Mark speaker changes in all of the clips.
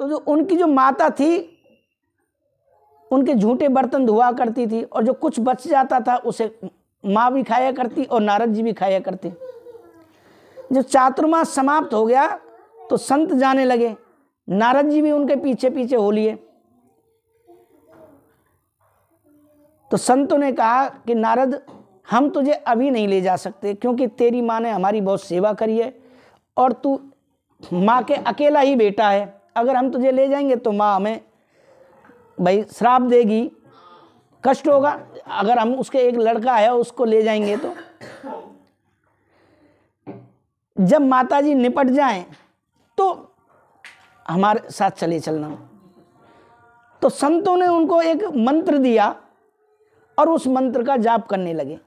Speaker 1: तो जो उनकी जो माता थी उनके झूठे बर्तन धुआ करती थी और जो कुछ बच जाता था उसे माँ भी खाया करती और नारद जी भी खाया करते जब चातुर्मास समाप्त हो गया तो संत जाने लगे नारद जी भी उनके पीछे पीछे हो लिए तो संतों ने कहा कि नारद हम तुझे अभी नहीं ले जा सकते क्योंकि तेरी माँ ने हमारी बहुत सेवा करी है और तू माँ के अकेला ही बेटा है अगर हम तुझे ले जाएंगे तो माँ हमें भाई श्राप देगी कष्ट होगा अगर हम उसके एक लड़का है उसको ले जाएंगे तो जब माता जी निपट जाएं तो हमारे साथ चले चलना तो संतों ने उनको एक मंत्र दिया और उस मंत्र का जाप करने लगे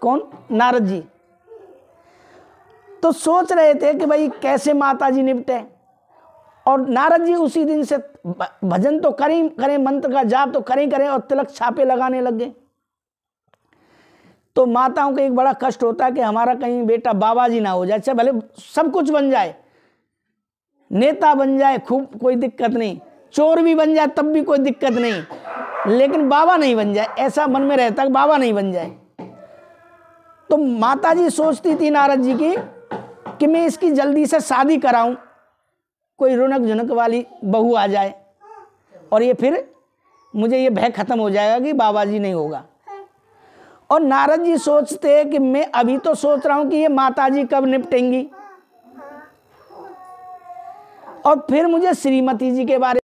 Speaker 1: कौन नारद जी तो सोच रहे थे कि भाई कैसे माता जी निपटे और नारद जी उसी दिन से भजन तो करें करें मंत्र का जाप तो करें करें और तिलक छापे लगाने लग गए तो माताओं को एक बड़ा कष्ट होता है कि हमारा कहीं बेटा बाबा जी ना हो जाए अच्छा भले सब कुछ बन जाए नेता बन जाए खूब कोई दिक्कत नहीं चोर भी बन जाए तब भी कोई दिक्कत नहीं लेकिन बाबा नहीं बन जाए ऐसा मन में रहता कि बाबा नहीं बन जाए तो माता जी सोचती थी नारद जी की कि मैं इसकी जल्दी से शादी कराऊं कोई रौनक झुनक वाली बहू आ जाए और ये फिर मुझे ये भय खत्म हो जाएगा कि बाबा जी नहीं होगा और नारद जी सोचते कि मैं अभी तो सोच रहा हूं कि ये माता जी कब निपटेंगी और फिर मुझे श्रीमती जी के बारे